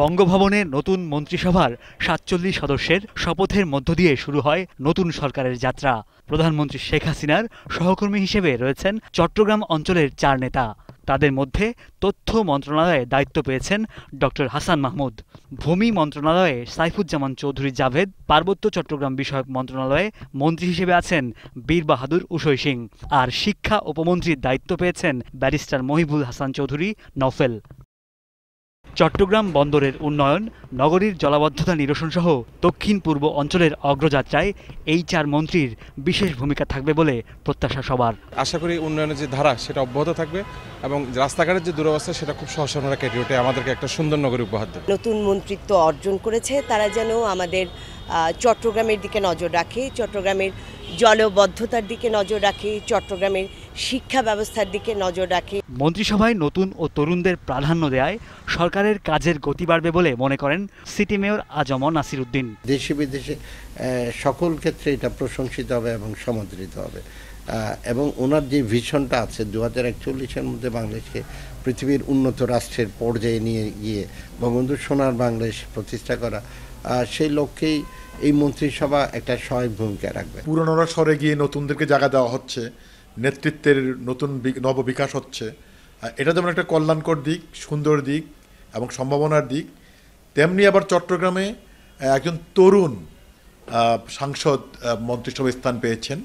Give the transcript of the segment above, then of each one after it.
বঙ্গভবনে নতুন মন্ত্রিসভার সাতচল্লিশ সদস্যের শপথের মধ্য দিয়ে শুরু হয় নতুন সরকারের যাত্রা প্রধানমন্ত্রী শেখ হাসিনার সহকর্মী হিসেবে রয়েছেন চট্টগ্রাম অঞ্চলের চার নেতা তাদের মধ্যে তথ্য মন্ত্রণালয়ে দায়িত্ব পেয়েছেন ডক্টর হাসান মাহমুদ ভূমি মন্ত্রণালয়ে সাইফুজ্জামান চৌধুরী জাভেদ পার্বত্য চট্টগ্রাম বিষয়ক মন্ত্রণালয়ে মন্ত্রী হিসেবে আছেন বীর বাহাদুর উষয় সিং আর শিক্ষা উপমন্ত্রীর দায়িত্ব পেয়েছেন ব্যারিস্টার মহিবুল হাসান চৌধুরী নফেল চট্টগ্রাম বন্দরের উন্নয়ন নগরীর জলাবদ্ধতা নিরসনসহ দক্ষিণ পূর্ব অঞ্চলের অগ্রযাত্রায় এই চার মন্ত্রীর বিশেষ ভূমিকা থাকবে বলে প্রত্যাশা সবার আশা করি উন্নয়নের যে ধারা সেটা অব্যাহত থাকবে এবং রাস্তাঘাটের যে দুরবস্থা সেটা খুব সহসে আমরা কেটে ওঠে আমাদেরকে একটা সুন্দর নগরী উপহার দেবে নতুন মন্ত্রিত্ব অর্জন করেছে তারা যেন আমাদের চট্টগ্রামের দিকে নজর রাখে চট্টগ্রামের জলবদ্ধতার দিকে নজর রাখে চট্টগ্রামের শিক্ষা ব্যবস্থার দিকে নজর রাখে মন্ত্রিসভায় নতুন ও তরুণদের প্রাধান্য দেয় সরকারের কাজের গতি বাড়বে বলে মনে করেন সিটি মেয়র আজম নাসির উদ্দিন দেশে বিদেশে সকল ক্ষেত্রে এটা প্রশংসিত হবে এবং সমাদৃত হবে এবং ওনার যে ভিশনটা আছে দু হাজার একচল্লিশের মধ্যে বাংলাদেশকে পৃথিবীর উন্নত রাষ্ট্রের পর্যায়ে নিয়ে গিয়ে বঙ্গবন্ধু সোনার বাংলাদেশ প্রতিষ্ঠা করা সেই লক্ষ্যেই এই মন্ত্রিসভা একটা সহায়ক ভূমিকা রাখবে পুরনোরা সরে গিয়ে নতুনদেরকে জায়গা দেওয়া হচ্ছে নেতৃত্বের নতুন নববিকাশ হচ্ছে এটা যেমন একটা কল্যাণকর দিক সুন্দর দিক এবং সম্ভাবনার দিক তেমনি আবার চট্টগ্রামে একজন তরুণ সাংসদ মন্ত্রিসভায় স্থান পেয়েছেন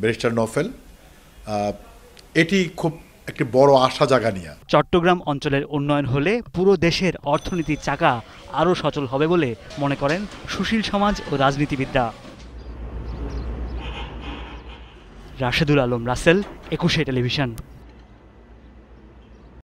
ব্যারিস্টার নফেল এটি খুব একটি বড় আশা জাগা নিয়ে চট্টগ্রাম অঞ্চলের উন্নয়ন হলে পুরো দেশের অর্থনীতির চাকা আরও সচল হবে বলে মনে করেন সুশীল সমাজ ও রাজনীতিবিদ্যা রাশেদুল আলম রাসেল একুশে টেলিভিশন